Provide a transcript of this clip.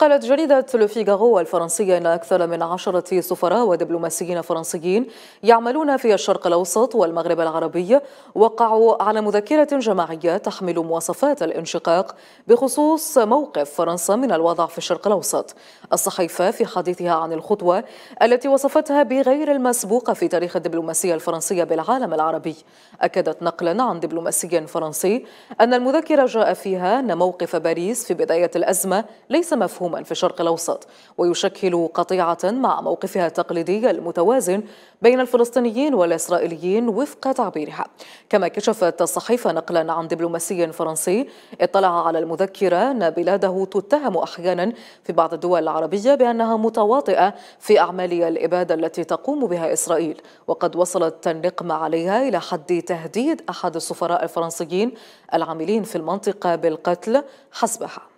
قالت جريدة لوفيغارو الفرنسية إن أكثر من عشرة سفراء ودبلوماسيين فرنسيين يعملون في الشرق الأوسط والمغرب العربي وقعوا على مذكرة جماعية تحمل مواصفات الانشقاق بخصوص موقف فرنسا من الوضع في الشرق الأوسط الصحيفة في حديثها عن الخطوة التي وصفتها بغير المسبوقة في تاريخ الدبلوماسية الفرنسية بالعالم العربي أكدت نقلا عن دبلوماسي فرنسي أن المذكرة جاء فيها أن موقف باريس في بداية الأزمة ليس مفهوم عموما في الشرق الأوسط ويشكل قطيعة مع موقفها التقليدي المتوازن بين الفلسطينيين والإسرائيليين وفق تعبيرها كما كشفت الصحيفة نقلا عن دبلوماسي فرنسي اطلع على المذكرة أن بلاده تتهم أحيانا في بعض الدول العربية بأنها متواطئة في أعمال الإبادة التي تقوم بها إسرائيل وقد وصلت النقمة عليها إلى حد تهديد أحد السفراء الفرنسيين العاملين في المنطقة بالقتل حسبها